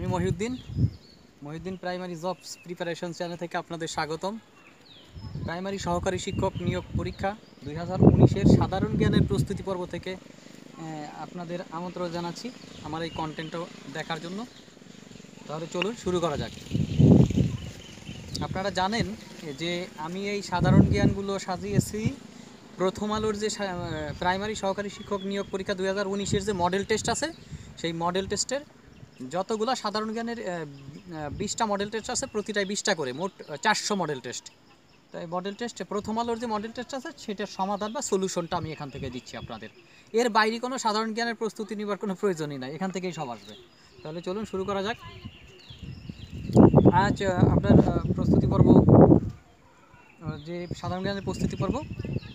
আমি Mohiuddin Mohiuddin primary jobs preparation channel থেকে আপনাদের স্বাগতম প্রাইমারি সহকারী শিক্ষক নিয়োগ পরীক্ষা দুই হাজার উনিশের সাধারণ জ্ঞানের প্রস্তুতি পর্ব থেকে আপনাদের আমন্ত্রণ জানাচ্ছি আমার এই কন্টেন্টও দেখার জন্য তাহলে চলুন শুরু করা যাক আপনারা জানেন যে আমি এই সাধারণ জ্ঞানগুলো সাজিয়েছি প্রথম আলোর যে প্রাইমারি সহকারী শিক্ষক নিয়োগ পরীক্ষা দু হাজার উনিশের যে মডেল টেস্ট আছে সেই মডেল টেস্টের যতগুলো সাধারণ জ্ঞানের বিশটা মডেল টেস্ট আছে প্রতিটায় বিশটা করে মোট চারশো মডেল টেস্ট তাই মডেল টেস্টে প্রথম আলোর যে মডেল টেস্ট আছে সেটার সমাধান বা সলিউশনটা আমি এখান থেকে দিচ্ছি আপনাদের এর বাইরে কোনো সাধারণ জ্ঞানের প্রস্তুতি নেবার কোনো প্রয়োজনই নাই এখান থেকেই সব আসবে তাহলে চলুন শুরু করা যাক আজ আপনার প্রস্তুতি পর্ব যে সাধারণ জ্ঞানের প্রস্তুতি পর্ব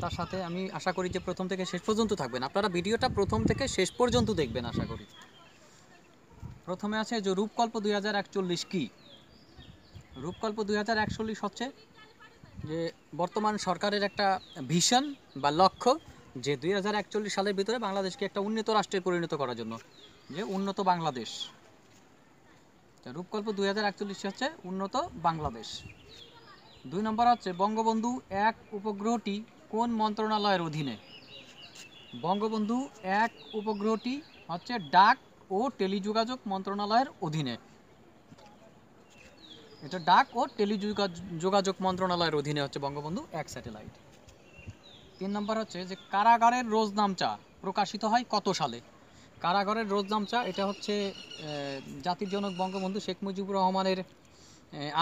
তার সাথে আমি আশা করি যে প্রথম থেকে শেষ পর্যন্ত থাকবেন আপনারা ভিডিওটা প্রথম থেকে শেষ পর্যন্ত দেখবেন আশা করি প্রথমে আছে যে রূপকল্প দুই হাজার একচল্লিশ কী রূপকল্প দুই হাজার একচল্লিশ হচ্ছে যে বর্তমান সরকারের একটা ভিশন বা লক্ষ্য যে দুই হাজার একচল্লিশ সালের ভিতরে বাংলাদেশকে একটা উন্নত রাষ্ট্রে পরিণত করার জন্য যে উন্নত বাংলাদেশ রূপকল্প দুই হাজার একচল্লিশ হচ্ছে উন্নত বাংলাদেশ দুই নম্বর হচ্ছে বঙ্গবন্ধু এক উপগ্রহটি কোন মন্ত্রণালয়ের অধীনে বঙ্গবন্ধু এক উপগ্রহটি হচ্ছে ডাক ও টেলিযোগাযোগ মন্ত্রণালয়ের অধীনে এটা ডাক ও টেলিযোগাযোগ মন্ত্রণালয়ের অধীনে হচ্ছে বঙ্গবন্ধু এক স্যাটেলাইট তিন নম্বর হচ্ছে যে কারাগারের রোজনামচা প্রকাশিত হয় কত সালে কারাগারের রোজনামচা এটা হচ্ছে জাতির জনক বঙ্গবন্ধু শেখ মুজিবুর রহমানের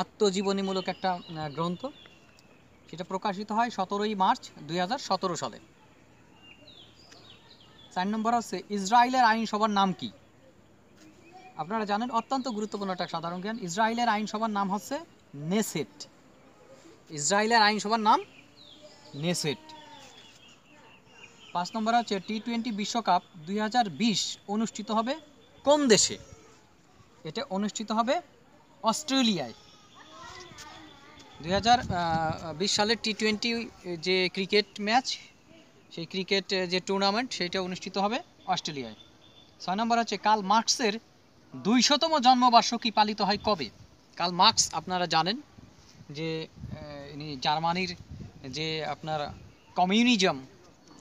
আত্মজীবনীমূলক একটা গ্রন্থ সেটা প্রকাশিত হয় সতেরোই মার্চ দুই সালে চার নম্বর হচ্ছে ইসরায়েলের আইনসভার নাম কী আপনারা জানেন অত্যন্ত গুরুত্বপূর্ণ একটা সাধারণ জ্ঞান ইসরায়েলের আইনসভার নাম হচ্ছে নেসেট ইসরায়েলের আইনসভার নাম নেসেট পাঁচ নম্বর হচ্ছে টি টোয়েন্টি বিশ্বকাপ দুই অনুষ্ঠিত হবে কোন দেশে এটা অনুষ্ঠিত হবে অস্ট্রেলিয়ায় দুই সালের টি টোয়েন্টি যে ক্রিকেট ম্যাচ সেই ক্রিকেট যে টুর্নামেন্ট সেটা অনুষ্ঠিত হবে অস্ট্রেলিয়ায় ছয় নম্বর হচ্ছে কাল মার্কসের দুইশতম জন্মবার্ষিকী পালিত হয় কবে কাল মার্কস আপনারা জানেন যে ইনি জার্মানির যে আপনার কমিউনিজম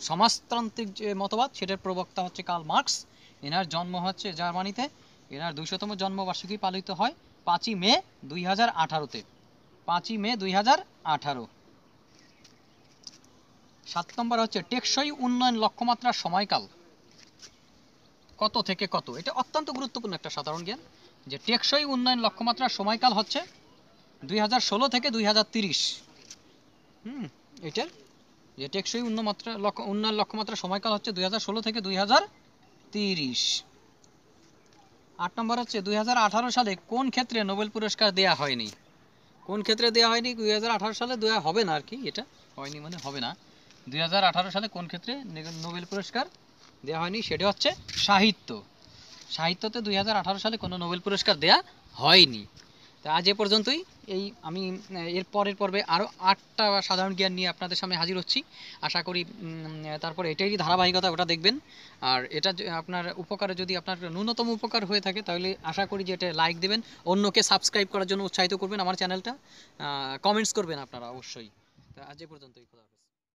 সমাজতান্ত্রিক যে মতবাদ সেটার প্রবক্তা হচ্ছে কাল মার্কস এনার জন্ম হচ্ছে জার্মানিতে এনার দুইশতম জন্মবার্ষিকী পালিত হয় পাঁচই মে দুই হাজার আঠারোতে পাঁচই মে দুই হাজার আঠারো সাত নম্বর হচ্ছে টেকসই উন্নয়ন লক্ষ্যমাত্রার সময়কাল কত থেকে কত এটা অত্যন্ত গুরুত্বপূর্ণ একটা সাধারণ জ্ঞান যে টেকসই উন্নয়ন লক্ষ্যমাত্রার সময়কাল হচ্ছে দুই থেকে দুই হুম এটার যে টেকসই উন্নমাত্রা লক্ষ্য উন্নয়ন লক্ষ্যমাত্রার সময়কাল হচ্ছে দুই থেকে দুই আট নম্বর হচ্ছে দুই সালে কোন ক্ষেত্রে নোবেল পুরস্কার দেওয়া হয়নি কোন ক্ষেত্রে দেওয়া হয়নি দুই সালে দেওয়া হবে না আর কি এটা হয়নি মানে হবে না দুই সালে কোন ক্ষেত্রে নোবেল পুরস্কার দেওয়া হয়নি সেটি হচ্ছে সাহিত্য সাহিত্যতে দুই সালে কোনো নোবেল পুরস্কার দেয়া হয়নি তা আজ এ পর্যন্তই এই আমি এর পরের পর্বে আরও আটটা সাধারণ জ্ঞান নিয়ে আপনাদের সামনে হাজির হচ্ছি আশা করি তারপর এটাই ধারাবাহিকতা ওটা দেখবেন আর এটা আপনার উপকারে যদি আপনার ন্যূনতম উপকার হয়ে থাকে তাহলে আশা করি যে এটা লাইক দেবেন অন্যকে সাবস্ক্রাইব করার জন্য উৎসাহিত করবেন আমার চ্যানেলটা কমেন্টস করবেন আপনারা অবশ্যই তা আজ এ পর্যন্তই খোলা